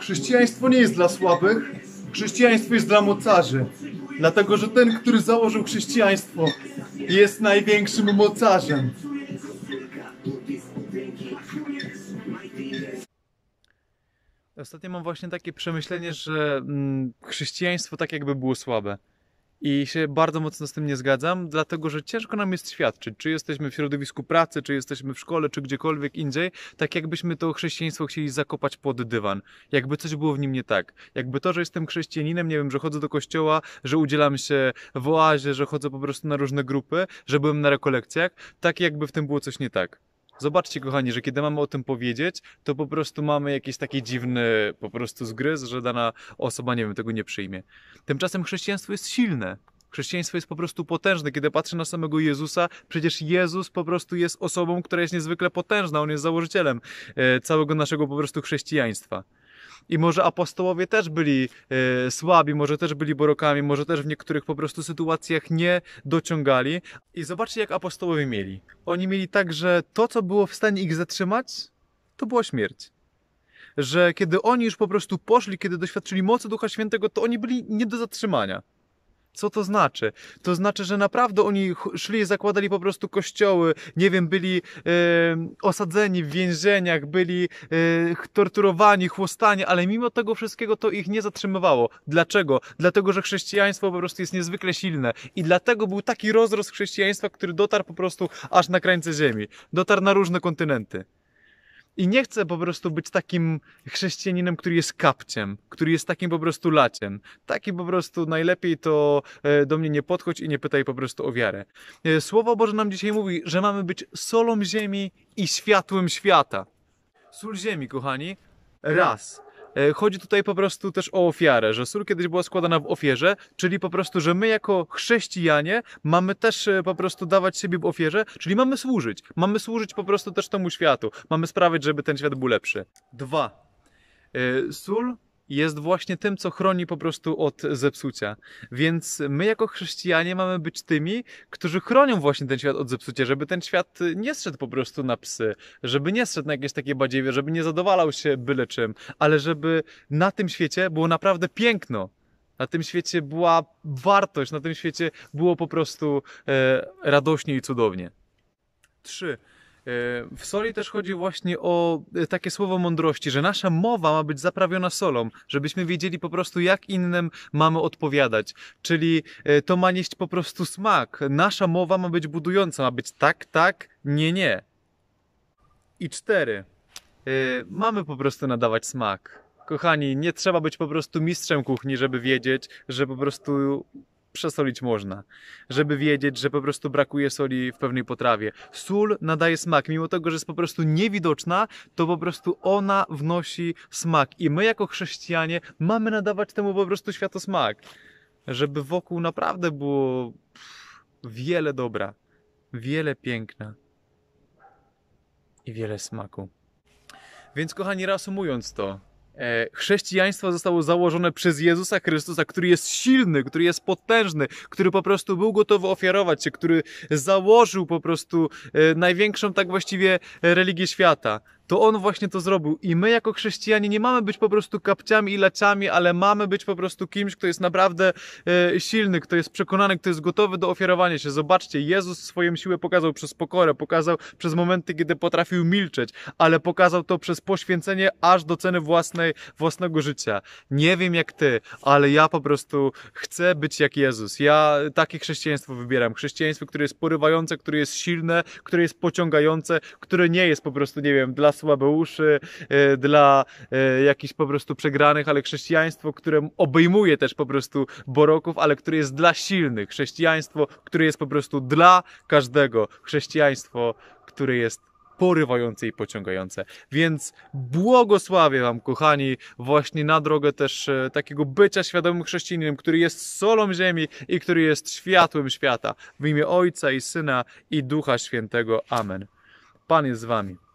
Chrześcijaństwo nie jest dla słabych, chrześcijaństwo jest dla mocarzy. Dlatego, że ten, który założył chrześcijaństwo, jest największym mocarzem. Ostatnio mam właśnie takie przemyślenie, że mm, chrześcijaństwo tak jakby było słabe. I się bardzo mocno z tym nie zgadzam, dlatego że ciężko nam jest świadczyć, czy jesteśmy w środowisku pracy, czy jesteśmy w szkole, czy gdziekolwiek indziej, tak jakbyśmy to chrześcijaństwo chcieli zakopać pod dywan. Jakby coś było w nim nie tak. Jakby to, że jestem chrześcijaninem, nie wiem, że chodzę do kościoła, że udzielam się w oazie, że chodzę po prostu na różne grupy, że byłem na rekolekcjach, tak jakby w tym było coś nie tak. Zobaczcie, kochani, że kiedy mamy o tym powiedzieć, to po prostu mamy jakiś taki dziwny po prostu zgryz, że dana osoba, nie wiem, tego nie przyjmie. Tymczasem chrześcijaństwo jest silne. Chrześcijaństwo jest po prostu potężne. Kiedy patrzę na samego Jezusa, przecież Jezus po prostu jest osobą, która jest niezwykle potężna. On jest założycielem e, całego naszego po prostu chrześcijaństwa. I może apostołowie też byli e, słabi, może też byli borokami, może też w niektórych po prostu sytuacjach nie dociągali. I zobaczcie, jak apostołowie mieli. Oni mieli tak, że to, co było w stanie ich zatrzymać, to była śmierć że kiedy oni już po prostu poszli, kiedy doświadczyli mocy Ducha Świętego, to oni byli nie do zatrzymania. Co to znaczy? To znaczy, że naprawdę oni szli, zakładali po prostu kościoły, nie wiem, byli e, osadzeni w więzieniach, byli e, torturowani, chłostani, ale mimo tego wszystkiego to ich nie zatrzymywało. Dlaczego? Dlatego, że chrześcijaństwo po prostu jest niezwykle silne i dlatego był taki rozrost chrześcijaństwa, który dotarł po prostu aż na krańce ziemi, dotarł na różne kontynenty. I nie chcę po prostu być takim chrześcijaninem, który jest kapciem, który jest takim po prostu laciem. Taki po prostu najlepiej to e, do mnie nie podchodź i nie pytaj po prostu o wiarę. E, Słowo Boże nam dzisiaj mówi, że mamy być solą ziemi i światłem świata. Sól ziemi, kochani. Raz. E, chodzi tutaj po prostu też o ofiarę, że sól kiedyś była składana w ofierze, czyli po prostu, że my jako chrześcijanie mamy też e, po prostu dawać siebie w ofierze, czyli mamy służyć. Mamy służyć po prostu też temu światu. Mamy sprawić, żeby ten świat był lepszy. Dwa. E, sól jest właśnie tym, co chroni po prostu od zepsucia. Więc my, jako chrześcijanie, mamy być tymi, którzy chronią właśnie ten świat od zepsucia, żeby ten świat nie zszedł po prostu na psy, żeby nie zszedł na jakieś takie badziewie, żeby nie zadowalał się byle czym, ale żeby na tym świecie było naprawdę piękno. Na tym świecie była wartość, na tym świecie było po prostu e, radośnie i cudownie. Trzy. W soli też chodzi właśnie o e, takie słowo mądrości, że nasza mowa ma być zaprawiona solą, żebyśmy wiedzieli po prostu, jak innym mamy odpowiadać. Czyli e, to ma nieść po prostu smak. Nasza mowa ma być budująca, ma być tak, tak, nie, nie. I cztery. E, mamy po prostu nadawać smak. Kochani, nie trzeba być po prostu mistrzem kuchni, żeby wiedzieć, że po prostu przesolić można, żeby wiedzieć, że po prostu brakuje soli w pewnej potrawie. Sól nadaje smak, mimo tego, że jest po prostu niewidoczna, to po prostu ona wnosi smak. I my jako chrześcijanie mamy nadawać temu po prostu światosmak, żeby wokół naprawdę było wiele dobra, wiele piękna i wiele smaku. Więc kochani, reasumując to, E, chrześcijaństwo zostało założone przez Jezusa Chrystusa, który jest silny, który jest potężny, który po prostu był gotowy ofiarować się, który założył po prostu e, największą tak właściwie e, religię świata to on właśnie to zrobił. I my jako chrześcijanie nie mamy być po prostu kapciami i laciami, ale mamy być po prostu kimś, kto jest naprawdę e, silny, kto jest przekonany, kto jest gotowy do ofiarowania się. Zobaczcie, Jezus swoją siłę pokazał przez pokorę, pokazał przez momenty, kiedy potrafił milczeć, ale pokazał to przez poświęcenie aż do ceny własnej, własnego życia. Nie wiem jak ty, ale ja po prostu chcę być jak Jezus. Ja takie chrześcijaństwo wybieram. Chrześcijaństwo, które jest porywające, które jest silne, które jest pociągające, które nie jest po prostu, nie wiem, dla słabe uszy, e, dla e, jakichś po prostu przegranych, ale chrześcijaństwo, które obejmuje też po prostu boroków, ale które jest dla silnych. Chrześcijaństwo, które jest po prostu dla każdego. Chrześcijaństwo, które jest porywające i pociągające. Więc błogosławię Wam, kochani, właśnie na drogę też e, takiego bycia świadomym chrześcijaninem, który jest solą ziemi i który jest światłem świata. W imię Ojca i Syna i Ducha Świętego. Amen. Pan jest z Wami.